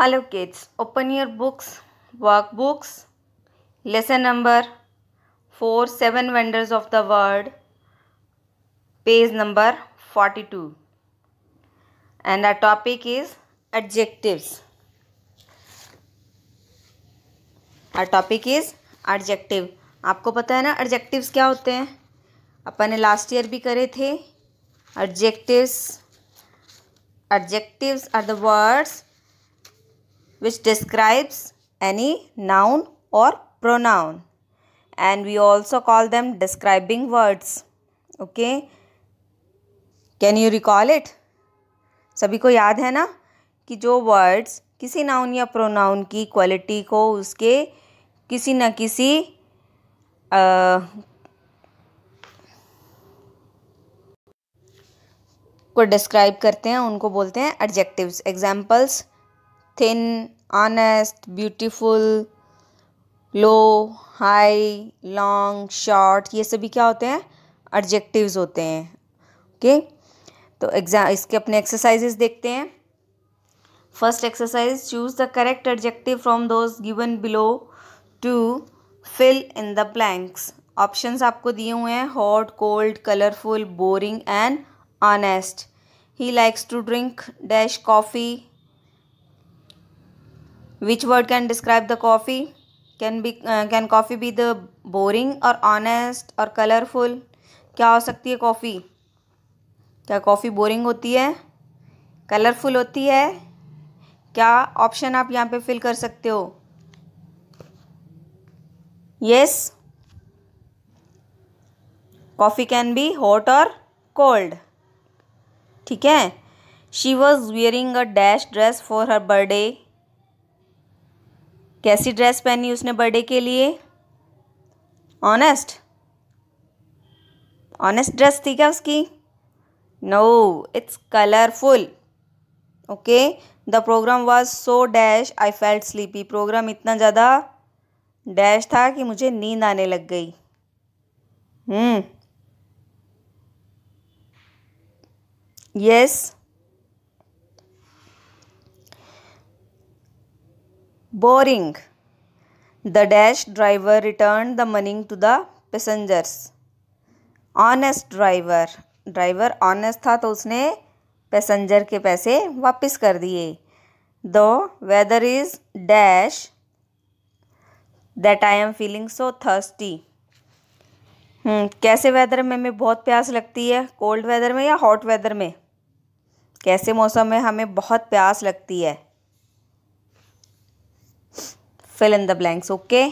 Hello kids open your books work books lesson number four seven wonders of the world page number forty two and our topic is adjectives our topic is adjective आपको पता है ना adjectives क्या होते हैं अपन ने last year भी करे थे adjectives adjectives are the words which describes any noun or pronoun and we also call them describing words okay can you recall it सभी को याद है ना कि जो words किसी नाउन या प्रोनाउन की क्वालिटी को उसके किसी न किसी को डिस्क्राइब करते हैं उनको बोलते हैं adjectives examples thin, honest, beautiful, low high long short ये सभी क्या होते हैं एडजेक्टिव्स होते हैं ओके okay? तो एग्जाम इसके अपने एक्सरसाइजेस देखते हैं first exercise choose the correct adjective from those given below to fill in the blanks options आपको दिए हुए हैं hot cold colourful boring and honest he likes to drink dash coffee which word can describe the coffee can be uh, can coffee be the boring or honest or colorful क्या हो सकती है coffee क्या coffee boring होती है colourful होती है क्या ऑप्शन आप यहाँ पे फिल कर सकते हो yes coffee can be hot और कोल्ड ठीक है she was wearing a dash dress for her birthday कैसी ड्रेस पहनी उसने बर्थडे के लिए ऑनेस्ट ऑनेस्ट ड्रेस थी क्या उसकी no it's colourful okay the programme was so dash I felt sleepy programme इतना ज़्यादा डैश था कि मुझे नींद आने लग गई hmm hmm. Yes Boring. The dash driver returned the money to the passengers. Honest driver. Driver honest था तो उसने पैसेंजर के पैसे वापस कर दिए the weather is dash that I am feeling so thirsty कैसे वेदर में हमें बहुत प्यास लगती है कोल्ड वेदर में या हॉट वेदर में कैसे मौसम में हमें बहुत प्यास लगती है fill in the blanks okay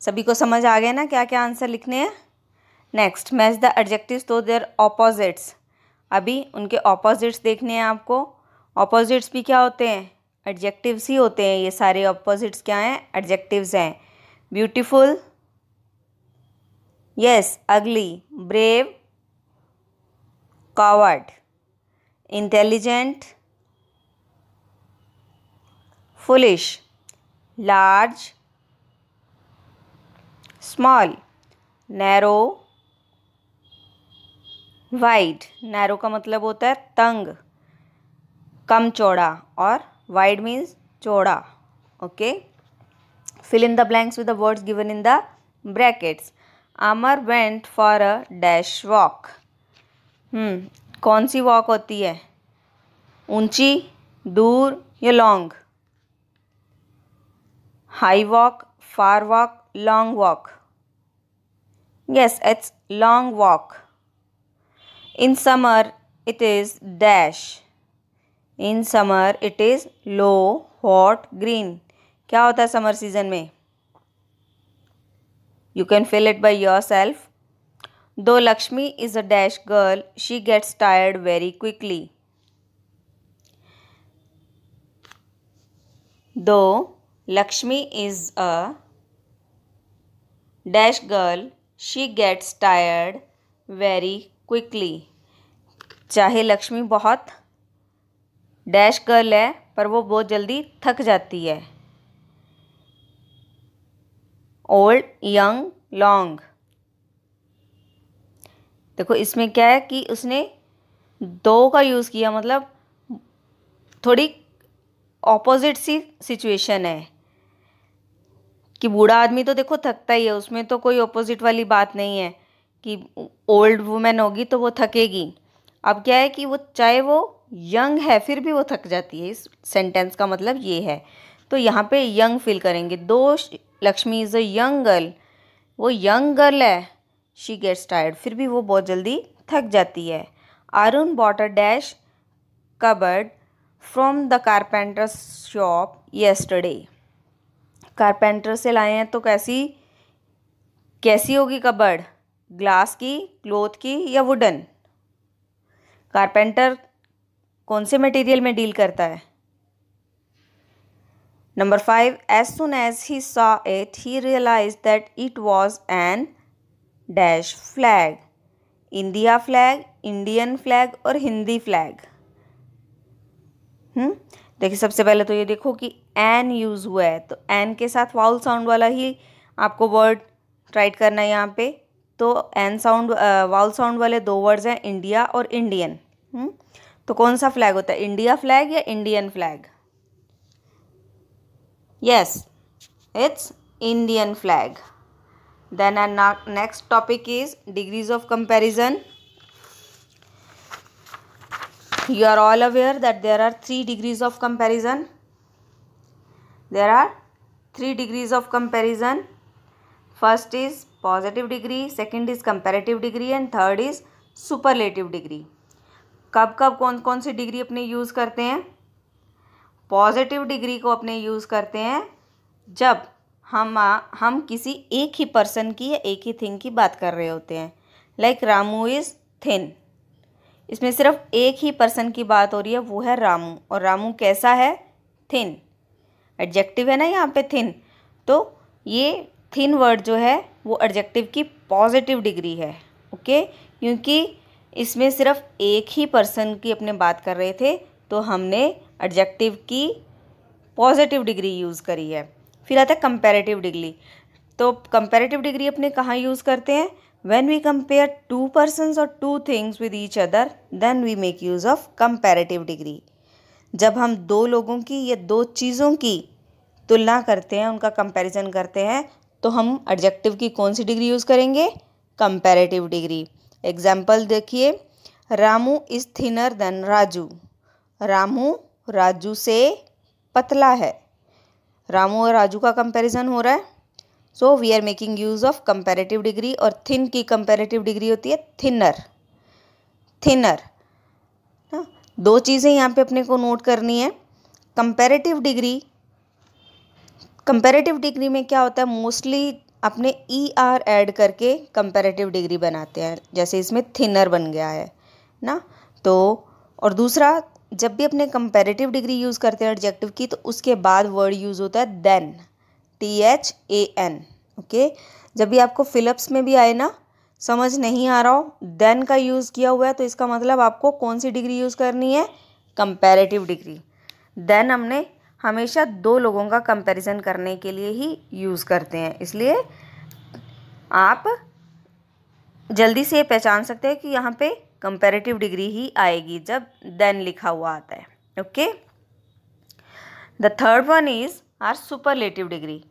सभी को समझ आ गया ना क्या क्या आंसर लिखने हैं नेक्स्ट मैच द एडजेक्टिव्स तो देयर ऑपोजिट्स अभी उनके ऑपोजिट्स देखने हैं आपको ऑपोजिट्स भी क्या होते हैं एडजेक्टिव्स ही होते हैं ये सारे ऑपोजिट्स क्या हैं एडजेक्टिव्स हैं beautiful yes ugly brave coward intelligent foolish large small narrow wide narrow का मतलब होता है तंग कम चौड़ा और वाइड मीन्स चौड़ा okay fill in the blanks with the words given in the brackets Amar went for a dash walk कौन सी वॉक होती है ऊंची दूर या long high walk, far walk, long walk. Yes, it's long walk. In summer, it is dash. In summer, it is low, hot, green. Kya hota summer season mein? You can fill it by yourself. Though Lakshmi is a dash girl, she gets tired very quickly. Though Lakshmi is a dash girl she gets tired very quickly चाहे लक्ष्मी बहुत dash girl है पर वो बहुत जल्दी थक जाती है ओल्ड यंग लॉन्ग देखो इसमें क्या है कि उसने दो का यूज़ किया मतलब थोड़ी ऑपोजिट सी सिचुएशन है कि बूढ़ा आदमी तो देखो थकता ही है उसमें तो कोई ऑपोजिट वाली बात नहीं है कि ओल्ड वुमेन होगी तो वो थकेगी अब क्या है कि वो चाहे वो यंग है फिर भी वो थक जाती है इस सेंटेंस का मतलब ये है तो यहाँ पे यंग फील करेंगे though Lakshmi is a young girl वो यंग गर्ल है शी गेट्स टायर्ड फिर भी वो बहुत जल्दी थक जाती है Arun bought dash cupboard from the carpenter shop yesterday carpenter से लाए हैं तो कैसी कैसी होगी कबर्ड ग्लास की क्लोथ की या वुडन कारपेंटर कौन से मटेरियल में डील करता है number five as soon as he saw it he realise that it was an dash flag India flag Indian flag और हिंदी हम्म? फ्लैग देखिए सबसे पहले तो ये देखो कि एन यूज़ हुआ है तो एन के साथ वाउल साउंड वाला ही आपको वर्ड राइट करना है यहाँ पे तो एन साउंड वाउल साउंड वाले दो वर्ड्स हैं इंडिया और इंडियन हम्म, तो कौन सा फ्लैग होता है इंडिया फ्लैग या Indian flag yes it's Indian flag then and next topic is degrees of comparison you are all aware that there are three degrees of comparison there are three degrees of comparison first is positive degree second is comparative degree and third is superlative degree कब कब कौन कौन सी degree अपने use करते हैं positive degree को अपने यूज़ करते हैं जब हम हम किसी एक ही पर्सन की या एक ही थिंग की बात कर रहे होते हैं लाइक रामू इज़ थिन इसमें सिर्फ एक ही पर्सन की बात हो रही है वो है रामू और रामू कैसा है थिन एडजेक्टिव है ना यहाँ पे थिन तो ये थिन वर्ड जो है वो एडजेक्टिव की पॉजिटिव डिग्री है ओके क्योंकि इसमें सिर्फ एक ही पर्सन की अपने बात कर रहे थे तो हमने एडजेक्टिव की पॉजिटिव डिग्री यूज़ करी है फिर आता है कंपेरेटिव डिग्री तो कंपेरेटिव डिग्री अपने कहाँ यूज़ करते हैं When we compare two persons or two things with each other, then we make use of comparative degree. जब हम दो लोगों की या दो चीज़ों की तुलना करते हैं उनका कंपैरिजन करते हैं तो हम एडजेक्टिव की कौन सी डिग्री यूज़ करेंगे कंपैरेटिव डिग्री एग्जाम्पल देखिए Ramu is thinner than Raju Ramu Raju से पतला है रामू और राजू का कंपैरिजन हो रहा है so we are making use of comparative degree और थिन की कंपेरेटिव डिग्री होती है थिनर थिनर ना दो चीज़ें यहाँ पे अपने को नोट करनी है कंपेरेटिव डिग्री कंपेरेटिव डिग्री में क्या होता है मोस्टली अपने ई आर एड करके कंपेरेटिव डिग्री बनाते हैं जैसे इसमें थिनर बन गया है ना तो और दूसरा जब भी अपने कंपेरेटिव डिग्री यूज़ करते हैं एडजेक्टिव की तो उसके बाद वर्ड यूज़ होता है than T H A N okay जब भी आपको फिलिप्स में भी आए ना समझ नहीं आ रहा हो देन का यूज़ किया हुआ है तो इसका मतलब आपको कौन सी डिग्री यूज़ करनी है कंपेरेटिव डिग्री देन हमने हमेशा दो लोगों का कंपैरिजन करने के लिए ही यूज़ करते हैं इसलिए आप जल्दी से पहचान सकते हैं कि यहाँ पे कंपेरेटिव डिग्री ही आएगी जब देन लिखा हुआ आता है okay the third one is our superlative degree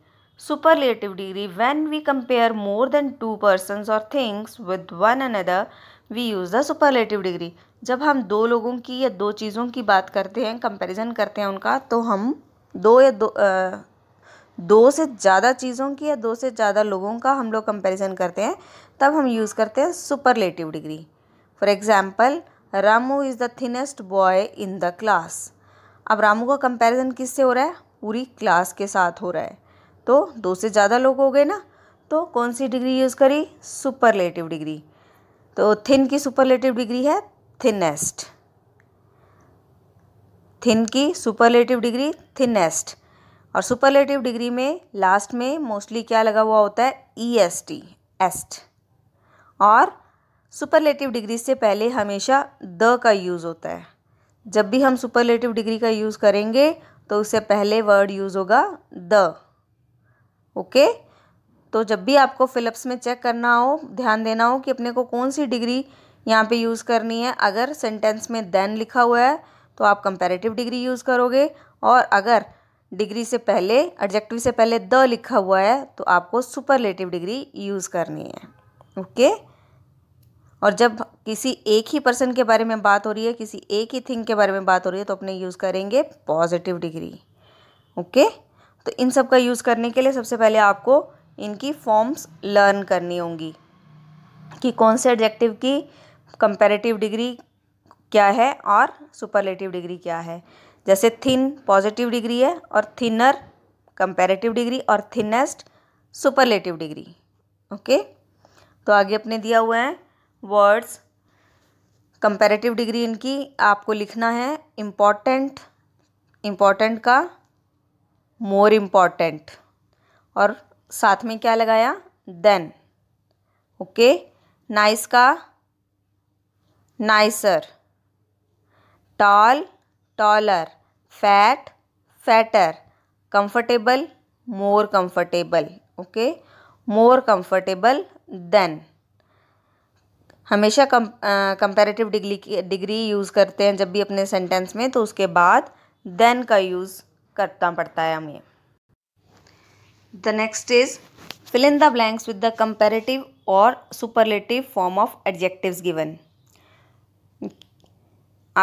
degree when we compare more than two two और things with one another we use the superlative degree जब हम दो लोगों की या दो चीज़ों की बात करते हैं कंपेरिजन करते हैं उनका तो हम दो या दो आ, दो से ज़्यादा चीज़ों की या दो से ज़्यादा लोगों का हम लोग कंपैरिजन करते हैं तब हम यूज़ करते हैं superlative degree for example Ramu is the thinnest boy in the class अब रामू का कंपैरिजन किससे हो रहा है पूरी क्लास के साथ हो रहा है तो दो से ज़्यादा लोग हो गए ना तो कौन सी डिग्री यूज़ करी सुपरलेटिव डिग्री तो थिन की सुपरलेटिव डिग्री है थिनेस्ट थिन की सुपरलेटिव डिग्री थिनेस्ट और सुपरलेटिव डिग्री में लास्ट में मोस्टली क्या लगा हुआ होता है ई एस टी एस्ट और सुपरलेटिव डिग्री से पहले हमेशा द का यूज़ होता है जब भी हम सुपरलेटिव डिग्री का यूज़ करेंगे तो उससे पहले वर्ड यूज़ होगा द ओके तो जब भी आपको फिलिप्स में चेक करना हो ध्यान देना हो कि अपने को कौन सी डिग्री यहाँ पे यूज़ करनी है अगर सेंटेंस में देन लिखा हुआ है तो आप कंपेरेटिव डिग्री यूज़ करोगे और अगर डिग्री से पहले एडजेक्टिव से पहले द लिखा हुआ है तो आपको सुपरलेटिव डिग्री यूज़ करनी है ओके और जब किसी एक ही पर्सन के बारे में बात हो रही है किसी एक ही थिंग के बारे में बात हो रही है तो अपने यूज़ करेंगे पॉजिटिव डिग्री ओके तो इन सब का यूज़ करने के लिए सबसे पहले आपको इनकी फॉर्म्स लर्न करनी होंगी कि कौन से एडजेक्टिव की कंपेरेटिव डिग्री क्या है और सुपरलेटिव डिग्री क्या है जैसे थिन पॉजिटिव डिग्री है और थिनर कंपेरेटिव डिग्री और थिनेस्ट सुपरलेटिव डिग्री ओके तो आगे अपने दिया हुआ है वर्ड्स कंपेरेटिव डिग्री इनकी आपको लिखना है इम्पॉर्टेंट इम्पॉर्टेंट का मोर इम्पॉर्टेंट और साथ में क्या लगाया देन ओके नाइस का nicer tall taller fat fatter comfortable more comfortable okay more comfortable than हमेशा कम कंपेरेटिव डिग्री डिग्री यूज़ करते हैं जब भी अपने सेंटेंस में तो उसके बाद देन का यूज़ करना पड़ता है हमें the next is fill in the blanks with the comparative और superlative form of adjective given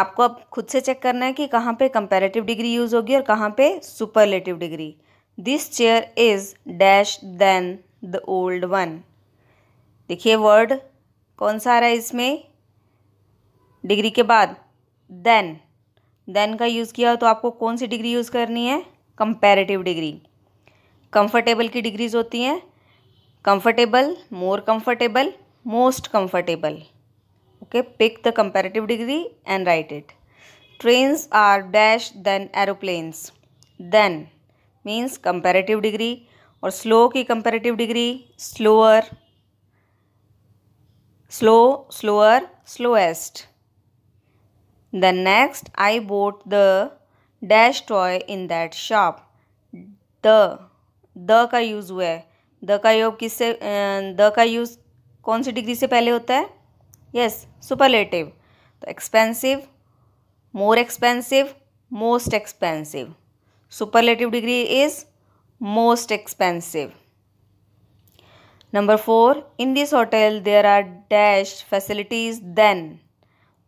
आपको अब खुद से चेक करना है कि कहाँ पे कंपेरेटिव डिग्री यूज़ होगी और कहाँ पे superlative degree this chair is dash than the old one देखिए वर्ड कौन सा आ रहा है इसमें डिग्री के बाद देन देन का यूज़ किया तो आपको कौन सी डिग्री यूज़ करनी है कंपेरेटिव डिग्री कंफर्टेबल की डिग्रीज होती हैं comfortable more comfortable most comfortable okay pick the comparative degree and write it trains are dash than aeroplanes than means comparative degree और स्लो की comparative degree slower slow slower slowest The next, I bought the dash toy in that shop. The, the ka use hua hai. The ka yob kisse, the ka use kaun si degree se pehle hota hai? Yes, superlative. The expensive, more expensive, most expensive. Superlative degree is most expensive. Number four, in this hotel there are dash facilities then.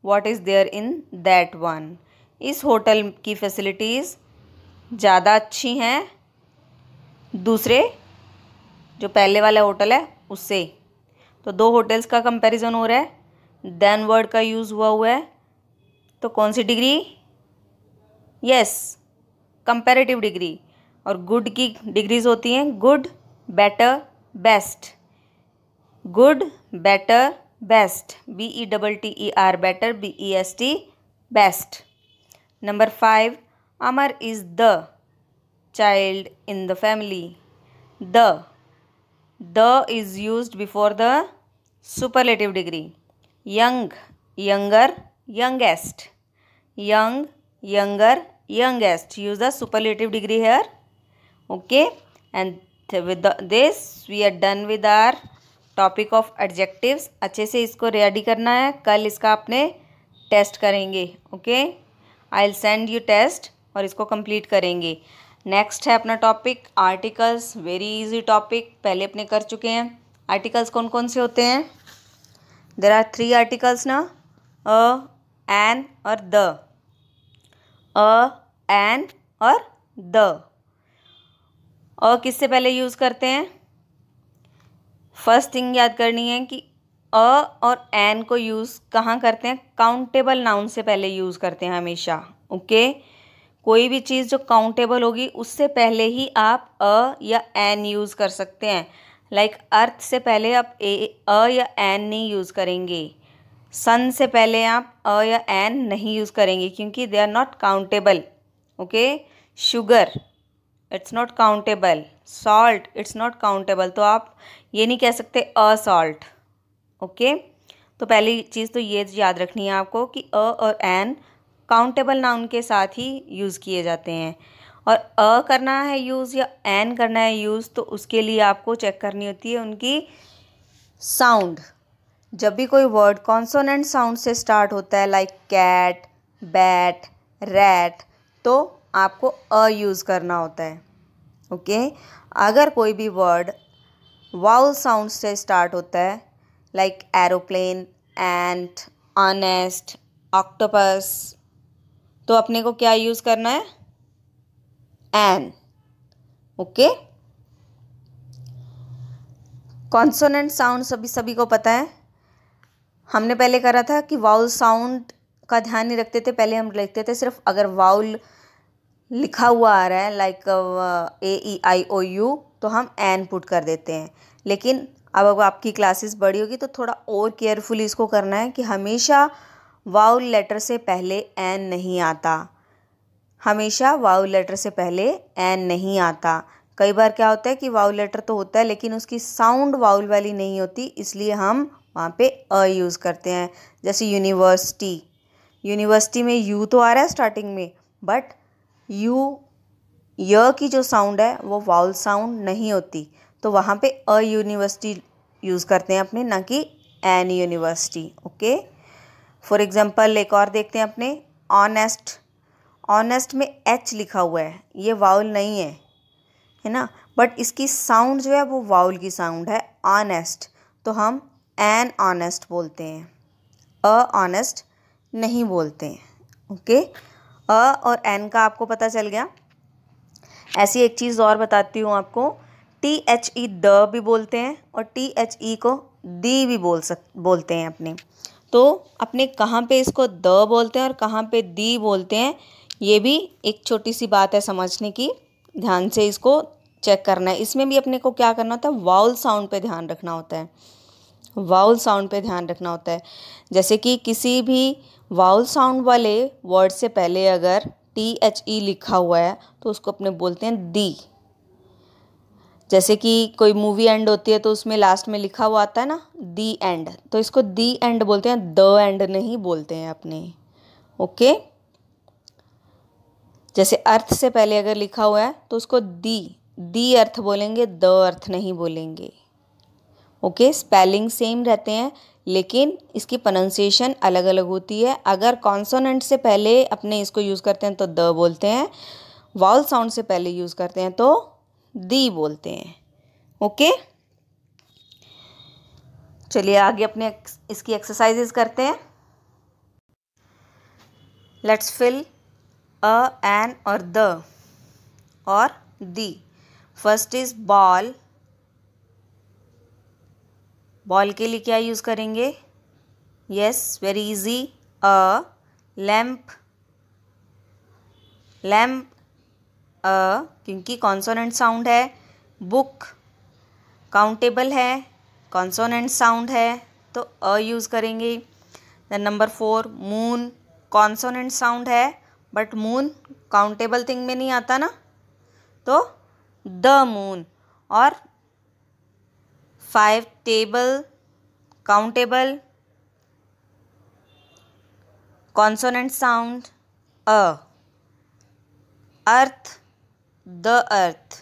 What is there in that one इस hotel की facilities ज़्यादा अच्छी हैं दूसरे जो पहले वाला hotel है उससे तो दो होटल्स का कंपैरिजन हो रहा है देन वर्ड का यूज़ हुआ हुआ है तो कौन सी डिग्री यस कंपैरेटिव डिग्री और गुड की डिग्रीज होती हैं good better best good better best b e double t e r better b e s t best number 5 amar is the child in the family the the is used before the superlative degree young younger youngest young younger youngest use the superlative degree here okay and with the, this we are done with our topic of adjectives अच्छे से इसको ready करना है कल इसका आपने test करेंगे okay I will send you test और इसको कंप्लीट करेंगे नेक्स्ट है अपना topic articles very easy topic पहले अपने कर चुके हैं आर्टिकल्स कौन कौन से होते हैं देर आर थ्री आर्टिकल्स ना अ एन और द अ एन और द अ किससे पहले यूज़ करते हैं फर्स्ट थिंग याद करनी है कि अ और एन को यूज़ कहाँ करते हैं काउंटेबल नाउन से पहले यूज़ करते हैं हमेशा ओके कोई भी चीज़ जो काउंटेबल होगी उससे पहले ही आप अ या एन यूज़ कर सकते हैं लाइक like, अर्थ से पहले आप ए अ या एन नहीं यूज़ करेंगे सन से पहले आप अ या एन नहीं यूज़ करेंगे क्योंकि they are not countable okay sugar it's not countable salt it's not countable तो आप ये नहीं कह सकते अ सॉल्ट ओके तो पहली चीज़ तो ये याद रखनी है आपको कि अ और एन काउंटेबल नाउन के साथ ही यूज़ किए जाते हैं और अ करना है यूज़ या एन करना है यूज़ तो उसके लिए आपको चेक करनी होती है उनकी साउंड जब भी कोई वर्ड कॉन्सोनेंट साउंड से स्टार्ट होता है लाइक कैट बैट रैट तो आपको अ यूज़ करना होता है ओके अगर कोई भी वर्ड वाउल साउंड से स्टार्ट होता है like aeroplane ant honest octopus तो अपने को क्या यूज़ करना है एन ओके कॉन्सोनेंट साउंड सभी सभी को पता है हमने पहले करा था कि वाउल साउंड का ध्यान नहीं रखते थे पहले हम लिखते थे सिर्फ अगर वाउल लिखा हुआ आ रहा है like a E I O you तो हम एन पुट कर देते हैं लेकिन अब अब आपकी क्लासेस बड़ी होगी तो थोड़ा और केयरफुली इसको करना है कि हमेशा वाउल लेटर से पहले एन नहीं आता हमेशा वाउल लेटर से पहले एन नहीं आता कई बार क्या होता है कि वाउल लेटर तो होता है लेकिन उसकी साउंड वाउल वाली नहीं होती इसलिए हम वहाँ पे अ यूज़ करते हैं जैसे यूनिवर्सिटी यूनिवर्सिटी में यू तो आ रहा है स्टार्टिंग में बट यू य की जो साउंड है वो वाउल साउंड नहीं होती तो वहाँ पे अ यूनिवर्सिटी यूज़ करते हैं अपने ना कि an university okay for example एक और देखते हैं अपने ऑनेस्ट ऑनेस्ट में एच लिखा हुआ है ये वाउल नहीं है है ना बट इसकी साउंड जो है वो वाउल की साउंड है ऑनेस्ट तो हम एन ऑनेस्ट बोलते हैं अ ऑनेस्ट नहीं बोलते हैं ओके okay? अ और एन का आपको पता चल गया ऐसी एक चीज़ और बताती हूँ आपको टी एच ई द भी बोलते हैं और टी एच ई को दी भी बोल सक बोलते हैं अपने तो अपने कहाँ पे इसको द बोलते हैं और कहाँ पे दी बोलते हैं ये भी एक छोटी सी बात है समझने की ध्यान से इसको चेक करना है इसमें भी अपने को क्या करना होता है वाउल साउंड पे ध्यान रखना होता है वाउल साउंड पे ध्यान रखना होता है जैसे कि किसी भी वाउल साउंड वाले वर्ड से पहले अगर टी एच ई लिखा हुआ है तो उसको अपने बोलते हैं दी जैसे कि कोई मूवी एंड होती है तो उसमें लास्ट में लिखा हुआ आता है ना दी एंड तो इसको दी एंड बोलते हैं द एंड नहीं बोलते हैं अपने ओके जैसे अर्थ से पहले अगर लिखा हुआ है तो उसको दी दी अर्थ बोलेंगे द अर्थ नहीं बोलेंगे ओके स्पेलिंग सेम रहते हैं लेकिन इसकी प्रोनाउंसिएशन अलग अलग होती है अगर कॉन्सोनेंट से पहले अपने इसको यूज़ करते हैं तो द बोलते हैं वॉल साउंड से पहले यूज़ करते हैं तो दी बोलते हैं ओके चलिए आगे अपने इसकी एक्सरसाइजेज करते हैं लेट्स फिल अ एन और द और the first is ball ball के लिए क्या यूज़ करेंगे yes very easy a lamp lamp a क्योंकि कॉन्सोनेंट साउंड है बुक काउंटेबल है कॉन्सोनेंट साउंड है तो अ यूज़ करेंगे then number four moon consonant sound है बट मून काउंटेबल थिंग में नहीं आता ना तो द मून और 5 table countable consonant sound a earth the earth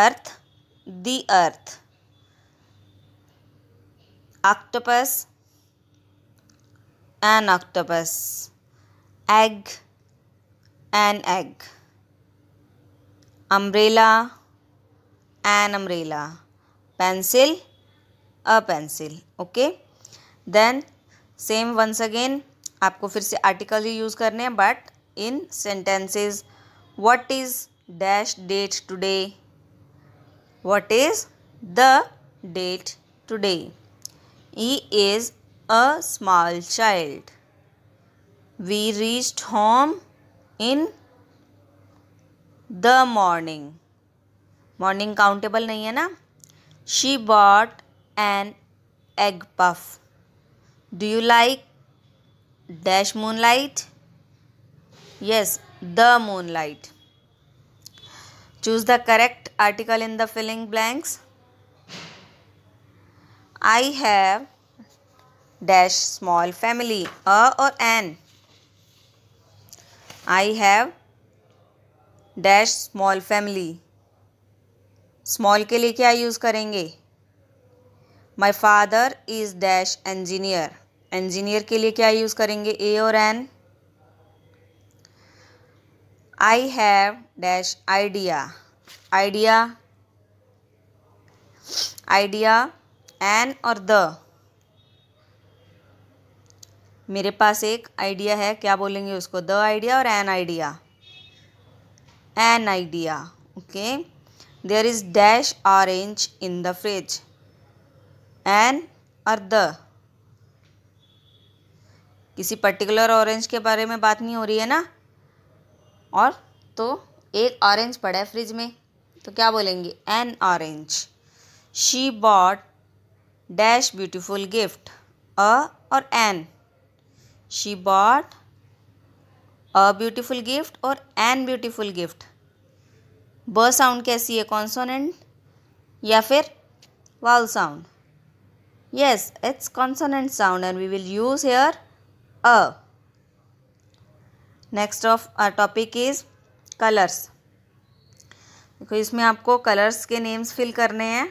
earth the earth octopus an octopus egg an egg umbrella an umbrella pencil a pencil okay then same once again आपको फिर से article ही use करने हैं but in sentences what is dash date today what is the date today he is a small child we reached home in the morning morning countable नहीं है ना she bought an egg puff do you like dash moonlight yes the moonlight choose the correct article in the filling blanks I have dash small family a और an I have dash small family small के लिए क्या use करेंगे my father is dash engineer engineer के लिए क्या use करेंगे a और an I have dash idea idea idea an और द मेरे पास एक आइडिया है क्या बोलेंगे उसको द आइडिया और an idea an idea okay there is dash orange in the fridge an और द किसी पर्टिकुलर ऑरेंज के बारे में बात नहीं हो रही है ना और तो एक ऑरेंज पड़ा है फ्रिज में तो क्या बोलेंगे an orange she bought dash beautiful gift a और an she bought a beautiful gift और एन ब्यूटीफुल गिफ्ट ब साउंड कैसी है कॉन्सोनेंट या फिर vowel sound yes it's consonant sound and we will use here a next of our topic is colours देखो इसमें आपको कलर्स के नेम्स फिल करने हैं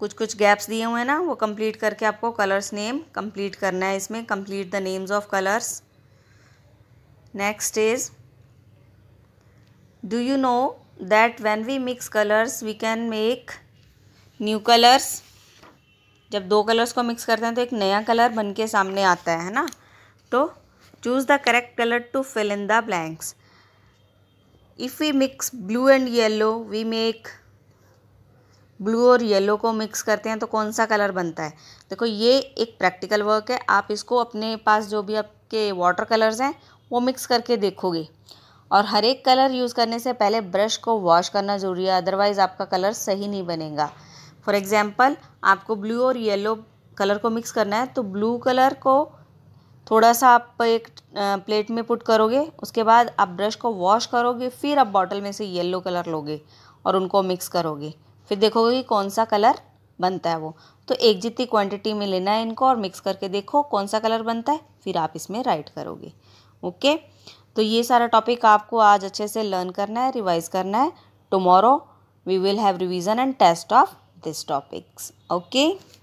कुछ कुछ गैप्स दिए हुए हैं ना वो कंप्लीट करके आपको कलर्स नेम कंप्लीट करना है इसमें complete the names of colours next is do you know that when we mix colors we can make new colors जब दो कलर्स को मिक्स करते हैं तो एक नया कलर बन के सामने आता है ना तो choose the correct colour to fill in the blanks if we mix blue and yellow we make blue और येलो को मिक्स करते हैं तो कौन सा कलर बनता है देखो ये एक प्रैक्टिकल वर्क है आप इसको अपने पास जो भी आपके वाटर कलर्स हैं वो मिक्स करके देखोगे और हर एक कलर यूज़ करने से पहले ब्रश को वॉश करना ज़रूरी है अदरवाइज़ आपका कलर सही नहीं बनेगा फॉर एग्ज़ाम्पल आपको ब्लू और येलो कलर को मिक्स करना है तो ब्लू कलर को थोड़ा सा आप एक प्लेट में पुट करोगे उसके बाद आप ब्रश को वॉश करोगे फिर आप बॉटल में से येलो कलर लोगे और उनको मिक्स करोगे फिर देखोगे कि कौन सा कलर बनता है वो तो एक जितनी क्वांटिटी में लेना है इनको और मिक्स करके देखो कौन सा कलर बनता है फिर आप इसमें राइट करोगे ओके तो ये सारा टॉपिक आपको आज अच्छे से लर्न करना है रिवाइज करना है tomorrow we will have revision and test of this topics okay